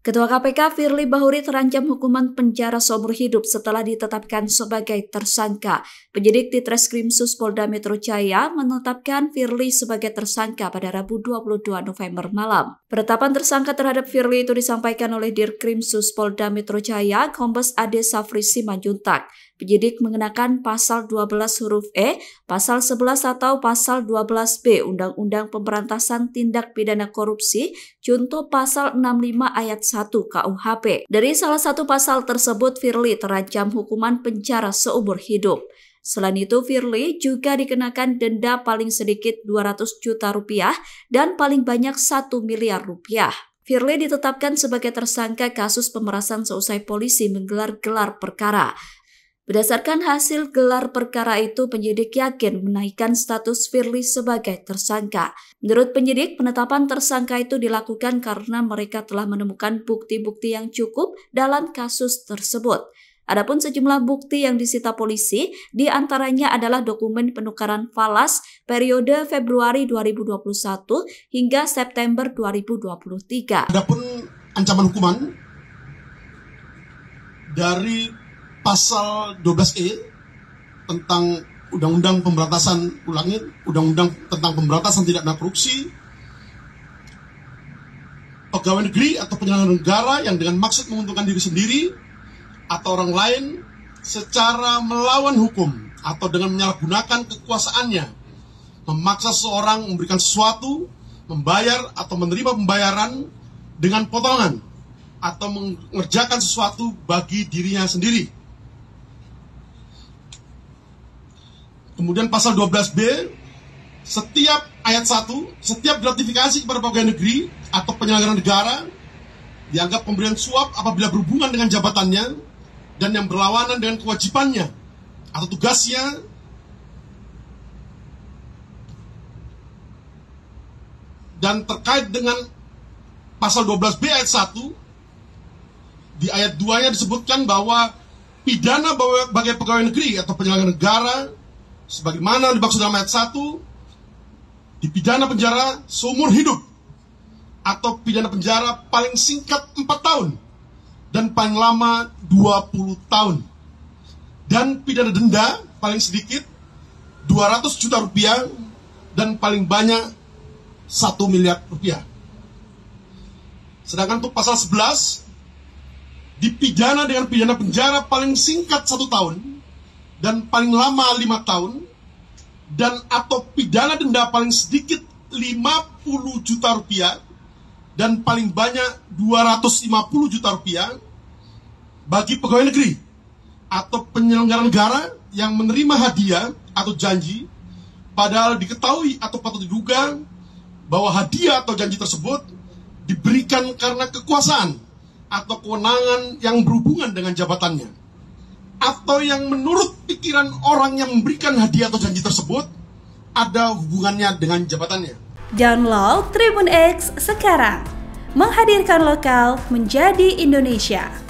Ketua KPK Firly Bahuri terancam hukuman penjara seumur hidup setelah ditetapkan sebagai tersangka. Penyidik di Treskrim Sus Polda Metro Jaya menetapkan Firly sebagai tersangka pada Rabu 22 November malam. Penetapan tersangka terhadap Firly itu disampaikan oleh Dirkrim Sus Polda Metro Jaya, Kombes Ade Safri Simanjuntak. Penyidik mengenakan pasal 12 huruf E, pasal 11 atau pasal 12B Undang-Undang Pemberantasan Tindak Pidana Korupsi, junto pasal 65 ayat 1 KUHP. Dari salah satu pasal tersebut, Firly terancam hukuman penjara seumur hidup. Selain itu, Firly juga dikenakan denda paling sedikit 200 juta rupiah dan paling banyak 1 miliar rupiah. Firly ditetapkan sebagai tersangka kasus pemerasan seusai polisi menggelar gelar perkara. Berdasarkan hasil gelar perkara itu, penyidik yakin menaikkan status Firly sebagai tersangka. Menurut penyidik, penetapan tersangka itu dilakukan karena mereka telah menemukan bukti-bukti yang cukup dalam kasus tersebut. Adapun sejumlah bukti yang disita polisi, diantaranya adalah dokumen penukaran falas periode Februari 2021 hingga September 2023. Adapun ancaman hukuman dari pasal 12E tentang undang-undang pemberantasan ulangi undang-undang tentang pemberantasan tidak pidana korupsi pegawai negeri atau penyelenggara negara yang dengan maksud menguntungkan diri sendiri atau orang lain secara melawan hukum atau dengan menyalahgunakan kekuasaannya memaksa seorang memberikan sesuatu membayar atau menerima pembayaran dengan potongan atau mengerjakan sesuatu bagi dirinya sendiri Kemudian pasal 12B, setiap ayat 1, setiap gratifikasi kepada pegawai negeri atau penyelenggara negara dianggap pemberian suap apabila berhubungan dengan jabatannya dan yang berlawanan dengan kewajibannya atau tugasnya dan terkait dengan pasal 12B ayat 1 di ayat 2 nya disebutkan bahwa pidana bagi pegawai negeri atau penyelenggara negara sebagaimana dimaksud dalam ayat 1 dipidana penjara seumur hidup atau pidana penjara paling singkat 4 tahun dan paling lama 20 tahun dan pidana denda paling sedikit 200 juta rupiah dan paling banyak 1 miliar rupiah sedangkan untuk pasal 11 dipidana dengan pidana penjara paling singkat satu tahun dan paling lama lima tahun dan atau pidana denda paling sedikit 50 juta rupiah dan paling banyak 250 juta rupiah bagi pegawai negeri atau penyelenggara negara yang menerima hadiah atau janji padahal diketahui atau patut diduga bahwa hadiah atau janji tersebut diberikan karena kekuasaan atau kewenangan yang berhubungan dengan jabatannya atau yang menurut pikiran orang yang memberikan hadiah atau janji tersebut ada hubungannya dengan jabatannya. Download Tribun X sekarang. Menghadirkan lokal menjadi Indonesia.